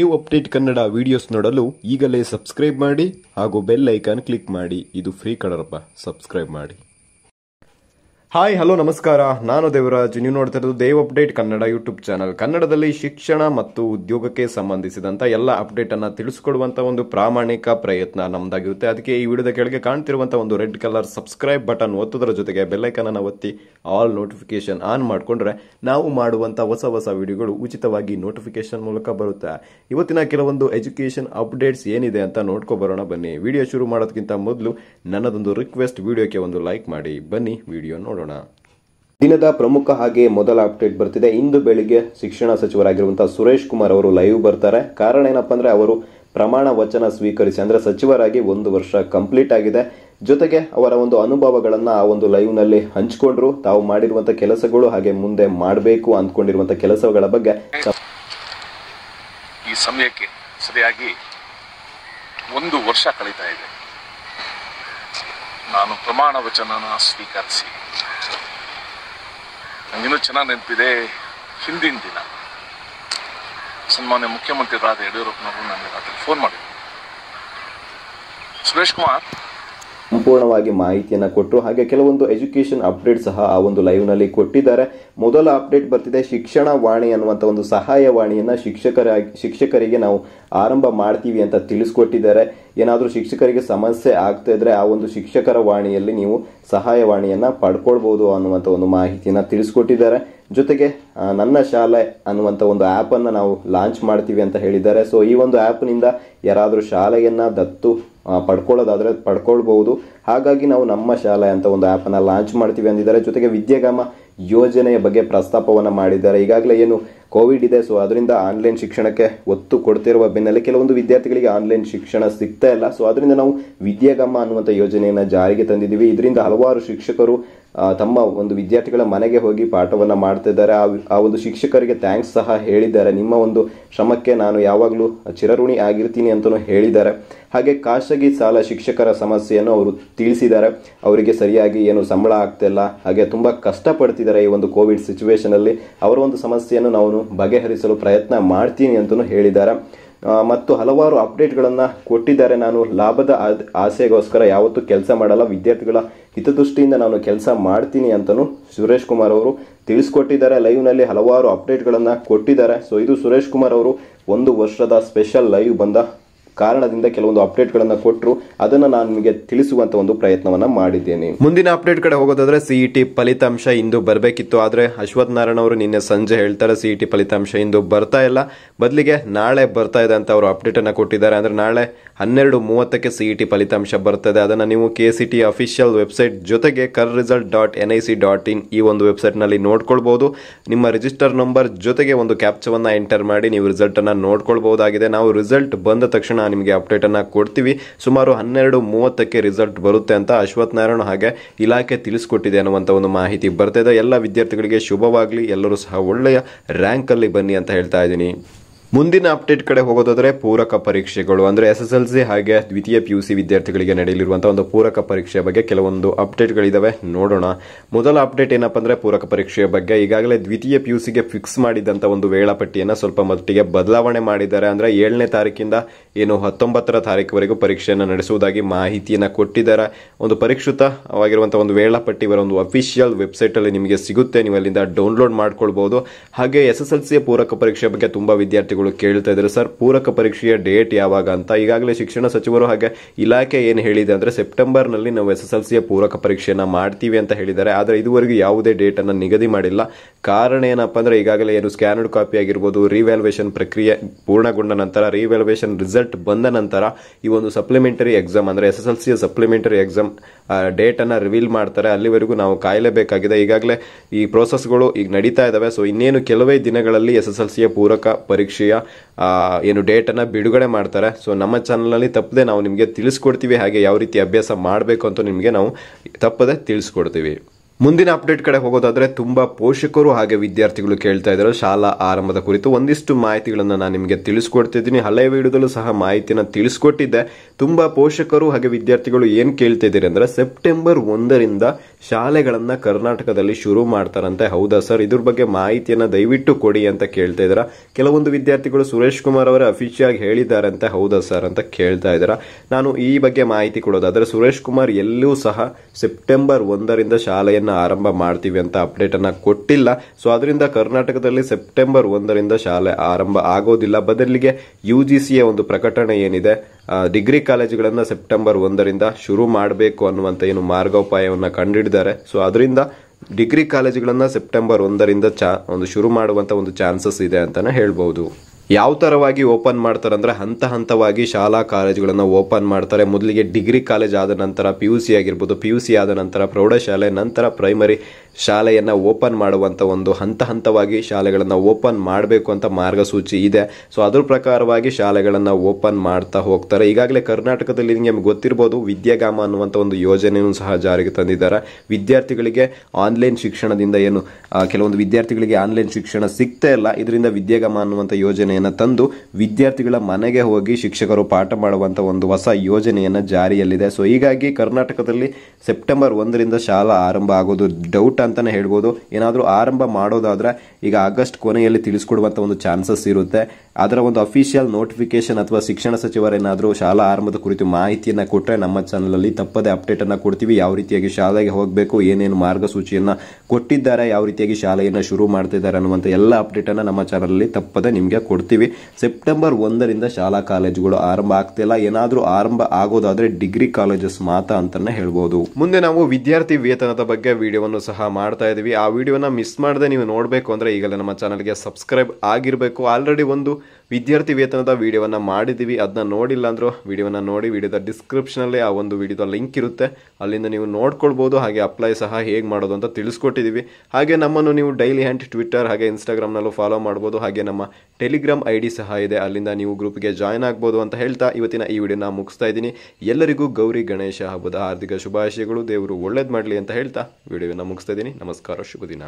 ಈ update Kannada videos ನೋಡಲು ಈಗಲೇ ಸಬ್ಸ್ಕ್ರೈಬ್ ಮಾಡಿ ಹಾಗೂ ಬೆಲ್ ಐಕಾನ್ ಕ್ಲಿಕ್ ಮಾಡಿ ಇದು ಫ್ರೀ ಕಡರಪ್ಪ ಸಬ್ಸ್ಕ್ರೈಬ್ ಮಾಡಿ ಹಾಯ್ ಹಲೋ ನಮಸ್ಕಾರ ನಾನು ದೇವರಾಜ್ ನೀವು ನೋಡ್ತಾ ಇರೋದು Dev update Kannada YouTube channel ಕನ್ನಡದಲ್ಲಿ ಶಿಕ್ಷಣ ಮತ್ತು ಉದ್ಯೋಗಕ್ಕೆ ಸಂಬಂಧಿಸಿದಂಥ ಎಲ್ಲ ಅಪ್ಡೇಟ್ ಅನ್ನ ತಿಳಿಸ್ಕೊಡುವಂಥ ಒಂದು ಪ್ರಾಮಾಣಿಕ ಪ್ರಯತ್ನ ನಮ್ದಾಗಿರುತ್ತೆ ಅದಕ್ಕೆ ಈ ವಿಡಿಯೋದ ಕೆಳಗೆ ಕಾಣ್ತಿರುವಂತಹ ಒಂದು ರೆಡ್ ಕಲರ್ ಸಬ್ಸ್ಕ್ರೈಬ್ ಬಟನ್ ಒತ್ತದರ ಜೊತೆಗೆ ಅನ್ನು ಒತ್ತಿ ಆಲ್ ನೋಟಿಫಿಕೇಶನ್ ಆನ್ ಮಾಡಿಕೊಂಡ್ರೆ ನಾವು ಮಾಡುವಂಥ ಹೊಸ ಹೊಸ ವಿಡಿಯೋಗಳು ಉಚಿತವಾಗಿ ನೋಟಿಫಿಕೇಶನ್ ಮೂಲಕ ಬರುತ್ತೆ ಇವತ್ತಿನ ಕೆಲವೊಂದು ಎಜುಕೇಷನ್ ಅಪ್ಡೇಟ್ಸ್ ಏನಿದೆ ಅಂತ ನೋಡ್ಕೊ ಬರೋಣ ಬನ್ನಿ ವಿಡಿಯೋ ಶುರು ಮಾಡೋದಕ್ಕಿಂತ ಮೊದಲು ನನ್ನದೊಂದು ರಿಕ್ವೆಸ್ಟ್ ವಿಡಿಯೋಕ್ಕೆ ಒಂದು ಲೈಕ್ ಮಾಡಿ ಬನ್ನಿ ವಿಡಿಯೋ ನೋಡಿ ನೋಡೋಣ ದಿನದ ಪ್ರಮುಖ ಹಾಗೆ ಮೊದಲ ಅಪ್ಡೇಟ್ ಬರ್ತಿದೆ ಇಂದು ಬೆಳಿಗ್ಗೆ ಶಿಕ್ಷಣ ಸಚಿವರಾಗಿರುವಂತಹ ಸುರೇಶ್ ಕುಮಾರ್ ಅವರು ಲೈವ್ ಬರ್ತಾರೆ ಕಾರಣ ಏನಪ್ಪಾ ಅಂದ್ರೆ ಅವರು ಪ್ರಮಾಣ ವಚನ ಸ್ವೀಕರಿಸಿ ಅಂದ್ರೆ ಸಚಿವರಾಗಿ ಒಂದು ವರ್ಷ ಕಂಪ್ಲೀಟ್ ಆಗಿದೆ ಜೊತೆಗೆ ಅವರ ಒಂದು ಅನುಭವಗಳನ್ನ ಆ ಒಂದು ಲೈವ್ ನಲ್ಲಿ ಹಂಚಿಕೊಂಡ್ರು ತಾವು ಮಾಡಿರುವಂತಹ ಕೆಲಸಗಳು ಹಾಗೆ ಮುಂದೆ ಮಾಡಬೇಕು ಅಂದ್ಕೊಂಡಿರುವಂತಹ ಕೆಲಸಗಳ ಬಗ್ಗೆ ಈ ಸಮಯಕ್ಕೆ ಸರಿಯಾಗಿ ಒಂದು ವರ್ಷ ಕಳೀತಾ ಇದೆ ನಾನು ಪ್ರಮಾಣ ವಚನ ಸ್ವೀಕರಿಸಿ ನನಗಿನ್ನೂ ಚೆನ್ನಾಗಿ ನೆನಪಿದೆ ಹಿಂದಿನ ದಿನ ಸನ್ಮಾನ್ಯ ಮುಖ್ಯಮಂತ್ರಿಗಳಾದ ಯಡಿಯೂರಪ್ಪನವರು ನನಗೆ ರಾತ್ರಿ ಫೋನ್ ಮಾಡಿದ್ರು ಸುರೇಶ್ ಕುಮಾರ್ ಸಂಪೂರ್ಣವಾಗಿ ಮಾಹಿತಿಯನ್ನು ಕೊಟ್ಟರು ಹಾಗೆ ಕೆಲವೊಂದು ಎಜುಕೇಷನ್ ಅಪ್ಡೇಟ್ ಸಹ ಆ ಒಂದು ಲೈವ್ನಲ್ಲಿ ಕೊಟ್ಟಿದ್ದಾರೆ ಮೊದಲ ಅಪ್ಡೇಟ್ ಬರ್ತಿದೆ ಶಿಕ್ಷಣ ವಾಣಿ ಅನ್ನುವಂಥ ಒಂದು ಸಹಾಯವಾಣಿಯನ್ನು ಶಿಕ್ಷಕರ ಶಿಕ್ಷಕರಿಗೆ ನಾವು ಆರಂಭ ಮಾಡ್ತೀವಿ ಅಂತ ತಿಳಿಸ್ಕೊಟ್ಟಿದ್ದಾರೆ ಏನಾದರೂ ಶಿಕ್ಷಕರಿಗೆ ಸಮಸ್ಯೆ ಆಗ್ತಾ ಇದ್ರೆ ಆ ಒಂದು ಶಿಕ್ಷಕರ ವಾಣಿಯಲ್ಲಿ ನೀವು ಸಹಾಯವಾಣಿಯನ್ನು ಪಡ್ಕೊಳ್ಬೋದು ಅನ್ನುವಂಥ ಒಂದು ಮಾಹಿತಿಯನ್ನು ತಿಳಿಸ್ಕೊಟ್ಟಿದ್ದಾರೆ ಜೊತೆಗೆ ನನ್ನ ಶಾಲೆ ಅನ್ನುವಂಥ ಒಂದು ಆ್ಯಪನ್ನು ನಾವು ಲಾಂಚ್ ಮಾಡ್ತೀವಿ ಅಂತ ಹೇಳಿದ್ದಾರೆ ಸೊ ಈ ಒಂದು ಆ್ಯಪ್ನಿಂದ ಯಾರಾದರೂ ಶಾಲೆಯನ್ನು ದತ್ತು ಪಡ್ಕೊಳ್ಳೋದಾದರೆ ಪಡ್ಕೊಳ್ಬಹುದು ಹಾಗಾಗಿ ನಾವು ನಮ್ಮ ಶಾಲೆ ಅಂತ ಒಂದು ಆ್ಯಪನ್ನು ಲಾಂಚ್ ಮಾಡ್ತೀವಿ ಅಂದಿದ್ದಾರೆ ಜೊತೆಗೆ ವಿದ್ಯಾಗಮ ಯೋಜನೆಯ ಬಗ್ಗೆ ಪ್ರಸ್ತಾಪವನ್ನು ಮಾಡಿದ್ದಾರೆ ಈಗಾಗಲೇ ಏನು ಕೋವಿಡ್ ಇದೆ ಸೊ ಅದರಿಂದ ಆನ್ಲೈನ್ ಶಿಕ್ಷಣಕ್ಕೆ ಒತ್ತು ಕೊಡ್ತಿರುವ ಬೆನ್ನಲ್ಲೇ ಕೆಲವೊಂದು ವಿದ್ಯಾರ್ಥಿಗಳಿಗೆ ಆನ್ಲೈನ್ ಶಿಕ್ಷಣ ಸಿಗ್ತಾ ಇಲ್ಲ ಸೊ ಅದರಿಂದ ನಾವು ವಿದ್ಯಾಗಮ್ಮ ಅನ್ನುವಂಥ ಯೋಜನೆಯನ್ನು ಜಾರಿಗೆ ತಂದಿದ್ದೀವಿ ಇದರಿಂದ ಹಲವಾರು ಶಿಕ್ಷಕರು ತಮ್ಮ ಒಂದು ವಿದ್ಯಾರ್ಥಿಗಳ ಮನೆಗೆ ಹೋಗಿ ಪಾಠವನ್ನು ಮಾಡ್ತಿದ್ದಾರೆ ಆ ಒಂದು ಶಿಕ್ಷಕರಿಗೆ ಥ್ಯಾಂಕ್ಸ್ ಸಹ ಹೇಳಿದ್ದಾರೆ ನಿಮ್ಮ ಒಂದು ಶ್ರಮಕ್ಕೆ ನಾನು ಯಾವಾಗಲೂ ಚಿರಋಣಿ ಆಗಿರ್ತೀನಿ ಅಂತಲೂ ಹೇಳಿದ್ದಾರೆ ಹಾಗೆ ಖಾಸಗಿ ಸಾಲ ಶಿಕ್ಷಕರ ಸಮಸ್ಯೆಯನ್ನು ಅವರು ತಿಳಿಸಿದ್ದಾರೆ ಅವರಿಗೆ ಸರಿಯಾಗಿ ಏನು ಸಂಬಳ ಆಗ್ತಿಲ್ಲ ಹಾಗೆ ತುಂಬ ಕಷ್ಟಪಡ್ತಿದ್ದಾರೆ ಈ ಒಂದು ಕೋವಿಡ್ ಸಿಚುವೇಶನಲ್ಲಿ ಅವರ ಒಂದು ಸಮಸ್ಯೆಯನ್ನು ನಾವು ಬಗೆಹರಿಸಲು ಪ್ರಯತ್ನ ಮಾಡ್ತೀನಿ ಅಂತಲೂ ಹೇಳಿದ್ದಾರೆ ಮತ್ತು ಹಲವಾರು ಅಪ್ಡೇಟ್ಗಳನ್ನು ಕೊಟ್ಟಿದ್ದಾರೆ ನಾನು ಲಾಭದ ಆಸೆಗೋಸ್ಕರ ಯಾವತ್ತೂ ಕೆಲಸ ಮಾಡಲ್ಲ ವಿದ್ಯಾರ್ಥಿಗಳ ಹಿತದೃಷ್ಟಿಯಿಂದ ನಾನು ಕೆಲಸ ಮಾಡ್ತೀನಿ ಅಂತಲೂ ಸುರೇಶ್ ಕುಮಾರ್ ಅವರು ತಿಳಿಸ್ಕೊಟ್ಟಿದ್ದಾರೆ ಲೈವ್ನಲ್ಲಿ ಹಲವಾರು ಅಪ್ಡೇಟ್ಗಳನ್ನು ಕೊಟ್ಟಿದ್ದಾರೆ ಸೊ ಇದು ಸುರೇಶ್ ಕುಮಾರ್ ಅವರು ಒಂದು ವರ್ಷದ ಸ್ಪೆಷಲ್ ಲೈವ್ ಬಂದ ಕಾರಣದಿಂದ ಕೆಲವೊಂದು ಅಪ್ಡೇಟ್ಗಳನ್ನು ಕೊಟ್ಟರು ಅದನ್ನು ನಾನು ನಿಮಗೆ ತಿಳಿಸುವಂತ ಒಂದು ಪ್ರಯತ್ನವನ್ನ ಮಾಡಿದ್ದೇನೆ ಮುಂದಿನ ಅಪ್ಡೇಟ್ ಕಡೆ ಹೋಗೋದಾದ್ರೆ ಸಿಇಟಿ e ಫಲಿತಾಂಶ ಇಂದು ಬರಬೇಕಿತ್ತು ಆದ್ರೆ ಅಶ್ವಥ್ ನಾರಾಯಣ ಅವರು ನಿನ್ನೆ ಸಂಜೆ ಹೇಳ್ತಾರೆ ಸಿಇಟಿ e ಫಲಿತಾಂಶ ಇಂದು ಬರ್ತಾ ಇಲ್ಲ ಬದಲಿಗೆ ನಾಳೆ ಬರ್ತಾ ಇದೆ ಅಂತ ಅವರು ಅಪ್ಡೇಟ್ ಅನ್ನ ಕೊಟ್ಟಿದ್ದಾರೆ ಅಂದ್ರೆ ನಾಳೆ ಹನ್ನೆರಡು ಮೂವತ್ತಕ್ಕೆ ಸಿಇಟಿ e ಫಲಿತಾಂಶ ಬರ್ತದೆ ಅದನ್ನು ನೀವು K C T official website ಜೊತೆಗೆ ಕರ್ result dot N I C dot in ಈ ಒಂದು ವೆಬ್ಸೈಟ್ ನಲ್ಲಿ ನೋಡ್ಕೊಳ್ಬಹುದು ನಿಮ್ಮ ರಿಜಿಸ್ಟರ್ ನಂಬರ್ ಜೊತೆಗೆ ಒಂದು ಕ್ಯಾಪ್ಚವನ್ನು ಎಂಟರ್ ಮಾಡಿ ನೀವು ರಿಸಲ್ಟ್ ಅನ್ನ ನೋಡ್ಕೊಳ್ಬಹುದಾಗಿದೆ ನಾವು ರಿಸಲ್ಟ್ ಬಂದ ತಕ್ಷಣ ನಿಮಗೆ ಅಪ್ಡೇಟನ್ನು ಕೊಡ್ತೀವಿ ಸುಮಾರು ಹನ್ನೆರಡು ಮೂವತ್ತಕ್ಕೆ ರಿಸಲ್ಟ್ ಬರುತ್ತೆ ಅಂತ ಅಶ್ವಥ್ ನಾರಾಯಣ ಹಾಗೆ ಇಲಾಖೆ ತಿಳಿಸ್ಕೊಟ್ಟಿದೆ ಅನ್ನುವಂಥ ಒಂದು ಮಾಹಿತಿ ಬರ್ತಾ ಇದೆ ಎಲ್ಲ ವಿದ್ಯಾರ್ಥಿಗಳಿಗೆ ಶುಭವಾಗಲಿ ಎಲ್ಲರೂ ಸಹ ಒಳ್ಳೆಯ ರ್ಯಾಂಕಲ್ಲಿ ಬನ್ನಿ ಅಂತ ಹೇಳ್ತಾ ಇದ್ದೀನಿ ಮುಂದಿನ ಅಪ್ಡೇಟ್ ಕಡೆ ಹೋಗೋದಾದ್ರೆ ಪೂರಕ ಪರೀಕ್ಷೆಗಳು ಅಂದರೆ ಎಸ್ ಎಸ್ ಎಲ್ ಸಿ ಹಾಗೆ ದ್ವಿತೀಯ ಪಿ ಯು ಸಿ ವಿದ್ಯಾರ್ಥಿಗಳಿಗೆ ನಡೆಯಲಿರುವಂತಹ ಒಂದು ಪೂರಕ ಪರೀಕ್ಷೆಯ ಬಗ್ಗೆ ಕೆಲವೊಂದು ಅಪ್ಡೇಟ್ಗಳಿದಾವೆ ನೋಡೋಣ ಮೊದಲ ಅಪ್ಡೇಟ್ ಏನಪ್ಪ ಅಂದ್ರೆ ಪೂರಕ ಪರೀಕ್ಷೆಯ ಬಗ್ಗೆ ಈಗಾಗಲೇ ದ್ವಿತೀಯ ಪಿ ಯು ಸಿಗೆ ಫಿಕ್ಸ್ ಮಾಡಿದಂಥ ಒಂದು ವೇಳಾಪಟ್ಟಿಯನ್ನು ಸ್ವಲ್ಪ ಮಟ್ಟಿಗೆ ಬದಲಾವಣೆ ಮಾಡಿದ್ದಾರೆ ಅಂದ್ರೆ ಏಳನೇ ತಾರೀಕಿಂದ ಏನು ಹತ್ತೊಂಬತ್ತರ ತಾರೀಕುವರೆಗೂ ಪರೀಕ್ಷೆಯನ್ನು ನಡೆಸುವುದಾಗಿ ಮಾಹಿತಿಯನ್ನು ಕೊಟ್ಟಿದ್ದಾರೆ ಒಂದು ಪರೀಕ್ಷಿತವಾಗಿರುವಂಥ ಒಂದು ವೇಳಾಪಟ್ಟಿ ಇವರ ಒಂದು ಅಫಿಷಿಯಲ್ ಅಲ್ಲಿ ನಿಮಗೆ ಸಿಗುತ್ತೆ ನೀವು ಅಲ್ಲಿಂದ ಡೌನ್ಲೋಡ್ ಮಾಡ್ಕೊಳ್ಬಹುದು ಹಾಗೆ ಎಸ್ ಎಸ್ ಎಲ್ ಸಿ ಪೂರಕ ಪರೀಕ್ಷೆ ಬಗ್ಗೆ ತುಂಬಾ ವಿದ್ಯಾರ್ಥಿಗಳು ವಿದ್ಯಾರ್ಥಿಗಳು ಕೇಳ್ತಾ ಇದ್ರೆ ಸರ್ ಪೂರಕ ಪರೀಕ್ಷೆಯ ಡೇಟ್ ಯಾವಾಗ ಅಂತ ಈಗಾಗಲೇ ಶಿಕ್ಷಣ ಸಚಿವರು ಹಾಗೆ ಇಲಾಖೆ ಏನು ಹೇಳಿದೆ ಅಂದರೆ ಸೆಪ್ಟೆಂಬರ್ನಲ್ಲಿ ನಾವು ಎಸ್ ಎಸ್ ಎಲ್ ಸಿಯ ಪೂರಕ ಪರೀಕ್ಷೆಯನ್ನು ಮಾಡ್ತೀವಿ ಅಂತ ಹೇಳಿದ್ದಾರೆ ಆದರೆ ಇದುವರೆಗೂ ಯಾವುದೇ ಡೇಟನ್ನು ನಿಗದಿ ಮಾಡಿಲ್ಲ ಕಾರಣ ಏನಪ್ಪ ಅಂದ್ರೆ ಈಗಾಗಲೇ ಏನು ಸ್ಕ್ಯಾನರ್ಡ್ ಕಾಪಿ ಆಗಿರ್ಬೋದು ರಿವ್ಯಾಲ್ಯೂಯೇಷನ್ ಪ್ರಕ್ರಿಯೆ ಪೂರ್ಣಗೊಂಡ ನಂತರ ರಿವ್ಯಾಲ್ಯೂಯೇಷನ್ ರಿಸಲ್ಟ್ ಬಂದ ನಂತರ ಈ ಒಂದು ಸಪ್ಲಿಮೆಂಟರಿ ಎಕ್ಸಾಮ್ ಅಂದರೆ ಎಸ್ ಎಸ್ ಎಲ್ ಸಿಯ ಸಪ್ಲಿಮೆಂಟರಿ ಎಕ್ಸಾಮ್ ಡೇಟನ್ನು ರಿವೀಲ್ ಮಾಡ್ತಾರೆ ಅಲ್ಲಿವರೆಗೂ ನಾವು ಕಾಯಲೇಬೇಕಾಗಿದೆ ಈಗಾಗಲೇ ಈ ಪ್ರೋಸೆಸ್ಗಳು ಈಗ ನಡೀತಾ ಇದ್ದಾವೆ ಸೊ ಇನ್ನೇನು ಕೆಲವೇ ದಿನಗಳಲ್ಲಿ ಎಸ್ ಎಸ್ ಎಲ್ ಸಿಯ ಪೂರಕ ಪರೀಕ್ಷೆಯ ಏನು ಡೇಟನ್ನು ಬಿಡುಗಡೆ ಮಾಡ್ತಾರೆ ಸೊ ನಮ್ಮ ಚಾನಲಲ್ಲಿ ತಪ್ಪದೆ ನಾವು ನಿಮಗೆ ತಿಳಿಸ್ಕೊಡ್ತೀವಿ ಹಾಗೆ ಯಾವ ರೀತಿ ಅಭ್ಯಾಸ ಮಾಡಬೇಕು ಅಂತ ನಿಮಗೆ ನಾವು ತಪ್ಪದೆ ತಿಳಿಸ್ಕೊಡ್ತೀವಿ ಮುಂದಿನ ಅಪ್ಡೇಟ್ ಕಡೆ ಹೋಗೋದಾದರೆ ತುಂಬಾ ಪೋಷಕರು ಹಾಗೆ ವಿದ್ಯಾರ್ಥಿಗಳು ಕೇಳ್ತಾ ಇದ್ದಾರೆ ಶಾಲಾ ಆರಂಭದ ಕುರಿತು ಒಂದಿಷ್ಟು ಮಾಹಿತಿಗಳನ್ನ ನಾನು ನಿಮಗೆ ತಿಳಿಸ್ಕೊಡ್ತಿದ್ದೀನಿ ಹಳೆಯ ವಿಡಿಯೋದಲ್ಲೂ ಸಹ ಮಾಹಿತಿನ ತಿಳಿಸ್ಕೊಟ್ಟಿದ್ದೆ ತುಂಬಾ ಪೋಷಕರು ಹಾಗೆ ವಿದ್ಯಾರ್ಥಿಗಳು ಏನು ಇದ್ದೀರಿ ಅಂದ್ರೆ ಸೆಪ್ಟೆಂಬರ್ ಒಂದರಿಂದ ಶಾಲೆಗಳನ್ನು ಕರ್ನಾಟಕದಲ್ಲಿ ಶುರು ಮಾಡ್ತಾರಂತೆ ಹೌದಾ ಸರ್ ಇದ್ರ ಬಗ್ಗೆ ಮಾಹಿತಿಯನ್ನು ದಯವಿಟ್ಟು ಕೊಡಿ ಅಂತ ಕೇಳ್ತಾ ಇದ್ದೀರಾ ಕೆಲವೊಂದು ವಿದ್ಯಾರ್ಥಿಗಳು ಸುರೇಶ್ ಕುಮಾರ್ ಅವರೇ ಅಫಿಷಿಯಾಗಿ ಹೇಳಿದ್ದಾರೆ ಅಂತ ಹೌದಾ ಸರ್ ಅಂತ ಕೇಳ್ತಾ ಇದ್ದೀರಾ ನಾನು ಈ ಬಗ್ಗೆ ಮಾಹಿತಿ ಕೊಡೋದಾದ್ರೆ ಸುರೇಶ್ ಕುಮಾರ್ ಎಲ್ಲೂ ಸಹ ಸೆಪ್ಟೆಂಬರ್ ಒಂದರಿಂದ ಶಾಲೆಯನ್ನು ಆರಂಭ ಮಾಡ್ತೀವಿ ಅಂತ ಅಪ್ಡೇಟ್ ಅನ್ನ ಕೊಟ್ಟಿಲ್ಲ ಸೊ ಅದರಿಂದ ಕರ್ನಾಟಕದಲ್ಲಿ ಸೆಪ್ಟೆಂಬರ್ ಒಂದರಿಂದ ಶಾಲೆ ಆರಂಭ ಆಗೋದಿಲ್ಲ ಬದಲಿಗೆ ಯು ಜಿ ಒಂದು ಪ್ರಕಟಣೆ ಏನಿದೆ ಡಿಗ್ರಿ ಕಾಲೇಜುಗಳನ್ನು ಸೆಪ್ಟೆಂಬರ್ ಒಂದರಿಂದ ಶುರು ಮಾಡಬೇಕು ಅನ್ನುವಂತ ಏನು ಮಾರ್ಗೋಪಾಯವನ್ನು ಕಂಡಿಡಿದ್ದಾರೆ ಸೊ ಅದರಿಂದ ಡಿಗ್ರಿ ಕಾಲೇಜುಗಳನ್ನು ಸೆಪ್ಟೆಂಬರ್ ಒಂದರಿಂದ ಚಾ ಒಂದು ಶುರು ಮಾಡುವಂತ ಒಂದು ಚಾನ್ಸಸ್ ಇದೆ ಅಂತಾನೆ ಹೇಳ್ಬಹುದು ಯಾವ ಥರವಾಗಿ ಓಪನ್ ಮಾಡ್ತಾರೆ ಅಂದರೆ ಹಂತ ಹಂತವಾಗಿ ಶಾಲಾ ಕಾಲೇಜುಗಳನ್ನು ಓಪನ್ ಮಾಡ್ತಾರೆ ಮೊದಲಿಗೆ ಡಿಗ್ರಿ ಕಾಲೇಜ್ ಆದ ನಂತರ ಪಿ ಯು ಸಿ ಆಗಿರ್ಬೋದು ಪಿ ಯು ಸಿ ಆದ ನಂತರ ಪ್ರೌಢಶಾಲೆ ನಂತರ ಪ್ರೈಮರಿ ಶಾಲೆಯನ್ನು ಓಪನ್ ಮಾಡುವಂಥ ಒಂದು ಹಂತ ಹಂತವಾಗಿ ಶಾಲೆಗಳನ್ನು ಓಪನ್ ಮಾಡಬೇಕು ಅಂತ ಮಾರ್ಗಸೂಚಿ ಇದೆ ಸೊ ಅದ್ರ ಪ್ರಕಾರವಾಗಿ ಶಾಲೆಗಳನ್ನು ಓಪನ್ ಮಾಡ್ತಾ ಹೋಗ್ತಾರೆ ಈಗಾಗಲೇ ಕರ್ನಾಟಕದಲ್ಲಿ ನಿಮಗೆ ಗೊತ್ತಿರ್ಬೋದು ವಿದ್ಯಾಗಾಮ ಅನ್ನುವಂಥ ಒಂದು ಯೋಜನೆಯೂ ಸಹ ಜಾರಿಗೆ ತಂದಿದ್ದಾರೆ ವಿದ್ಯಾರ್ಥಿಗಳಿಗೆ ಆನ್ಲೈನ್ ಶಿಕ್ಷಣದಿಂದ ಏನು ಕೆಲವೊಂದು ವಿದ್ಯಾರ್ಥಿಗಳಿಗೆ ಆನ್ಲೈನ್ ಶಿಕ್ಷಣ ಸಿಗ್ತಾ ಇಲ್ಲ ಇದರಿಂದ ವಿದ್ಯಾಗಾಮ ಅನ್ನುವಂಥ ಯೋಜನೆಯನ್ನು ತಂದು ವಿದ್ಯಾರ್ಥಿಗಳ ಮನೆಗೆ ಹೋಗಿ ಶಿಕ್ಷಕರು ಪಾಠ ಮಾಡುವಂಥ ಒಂದು ಹೊಸ ಯೋಜನೆಯನ್ನು ಜಾರಿಯಲ್ಲಿದೆ ಸೊ ಹೀಗಾಗಿ ಕರ್ನಾಟಕದಲ್ಲಿ ಸೆಪ್ಟೆಂಬರ್ ಒಂದರಿಂದ ಶಾಲಾ ಆರಂಭ ಆಗೋದು ಡೌಟ್ ಅಂತಾನೆ ಹೇಳ್ಬೋದು ಏನಾದರೂ ಆರಂಭ ಮಾಡೋದಾದ್ರೆ ಈಗ ಆಗಸ್ಟ್ ಕೊನೆಯಲ್ಲಿ ತಿಳಿಸ್ಕೊಡುವಂಥ ಒಂದು ಚಾನ್ಸಸ್ ಇರುತ್ತೆ ಅದರ ಒಂದು ಅಫಿಷಿಯಲ್ ನೋಟಿಫಿಕೇಶನ್ ಅಥವಾ ಶಿಕ್ಷಣ ಸಚಿವರೇನಾದರೂ ಶಾಲಾ ಆರಂಭದ ಕುರಿತು ಮಾಹಿತಿಯನ್ನು ಕೊಟ್ಟರೆ ನಮ್ಮ ಚಾನಲಲ್ಲಿ ತಪ್ಪದೆ ಅಪ್ಡೇಟ್ ಅನ್ನು ಕೊಡ್ತೀವಿ ಯಾವ ರೀತಿಯಾಗಿ ಶಾಲೆಗೆ ಹೋಗಬೇಕು ಏನೇನು ಮಾರ್ಗಸೂಚಿಯನ್ನು ಕೊಟ್ಟಿದ್ದಾರೆ ಯಾವ ರೀತಿಯಾಗಿ ಶಾಲೆಯನ್ನು ಶುರು ಮಾಡ್ತಿದ್ದಾರೆ ಅನ್ನುವಂಥ ಎಲ್ಲ ಅಪ್ಡೇಟನ್ನು ನಮ್ಮ ಚಾನಲಲ್ಲಿ ತಪ್ಪದೆ ನಿಮಗೆ ಕೊಡ್ತೀವಿ ಸೆಪ್ಟೆಂಬರ್ ಒಂದರಿಂದ ಶಾಲಾ ಕಾಲೇಜುಗಳು ಆರಂಭ ಆಗ್ತಿಲ್ಲ ಏನಾದರೂ ಆರಂಭ ಆಗೋದಾದರೆ ಡಿಗ್ರಿ ಕಾಲೇಜಸ್ ಮಾತ್ರ ಅಂತಲೇ ಹೇಳ್ಬೋದು ಮುಂದೆ ನಾವು ವಿದ್ಯಾರ್ಥಿ ವೇತನದ ಬಗ್ಗೆ ವಿಡಿಯೋವನ್ನು ಸಹ ಮಾಡ್ತಾ ಇದ್ದೀವಿ ಆ ವಿಡಿಯೋನ ಮಿಸ್ ಮಾಡದೆ ನೀವು ನೋಡಬೇಕು ಅಂದರೆ ಈಗಲೇ ನಮ್ಮ ಚಾನಲ್ಗೆ ಸಬ್ಸ್ಕ್ರೈಬ್ ಆಗಿರಬೇಕು ಆಲ್ರೆಡಿ ಒಂದು ವಿದ್ಯಾರ್ಥಿ ವೇತನದ ವೀಡಿಯೋವನ್ನು ಮಾಡಿದ್ದೀವಿ ಅದನ್ನ ನೋಡಿಲ್ಲ ಅಂದರೂ ವೀಡಿಯೋವನ್ನು ನೋಡಿ ವೀಡಿಯೋದ ಡಿಸ್ಕ್ರಿಪ್ಷನಲ್ಲಿ ಆ ಒಂದು ವಿಡಿಯೋದ ಲಿಂಕ್ ಇರುತ್ತೆ ಅಲ್ಲಿಂದ ನೀವು ನೋಡ್ಕೊಳ್ಬೋದು ಹಾಗೆ ಅಪ್ಲೈ ಸಹ ಹೇಗೆ ಮಾಡೋದು ಅಂತ ತಿಳಿಸ್ಕೊಟ್ಟಿದ್ದೀವಿ ಹಾಗೆ ನಮ್ಮನ್ನು ನೀವು ಡೈಲಿ ಹ್ಯಾಂಡ್ ಟ್ವಿಟರ್ ಹಾಗೆ ಇನ್ಸ್ಟಾಗ್ರಾಮ್ನಲ್ಲೂ ಫಾಲೋ ಮಾಡ್ಬೋದು ಹಾಗೆ ನಮ್ಮ ಟೆಲಿಗ್ರಾಮ್ ಐ ಡಿ ಸಹ ಇದೆ ಅಲ್ಲಿಂದ ನೀವು ಗ್ರೂಪ್ಗೆ ಜಾಯ್ನ್ ಆಗ್ಬೋದು ಅಂತ ಹೇಳ್ತಾ ಇವತ್ತಿನ ಈ ವಿಡಿಯೋನ ಮುಗಿಸ್ತಾ ಇದ್ದೀನಿ ಎಲ್ಲರಿಗೂ ಗೌರಿ ಗಣೇಶ ಹಬ್ಬದ ಹಾರ್ದಿಕ ಶುಭಾಶಯಗಳು ದೇವರು ಒಳ್ಳೇದು ಮಾಡಲಿ ಅಂತ ಹೇಳ್ತಾ ವಿಡಿಯೋನ ಮುಗಿಸ್ತಾ ಇದ್ದೀನಿ ನಮಸ್ಕಾರ ಶುಭ ದಿನ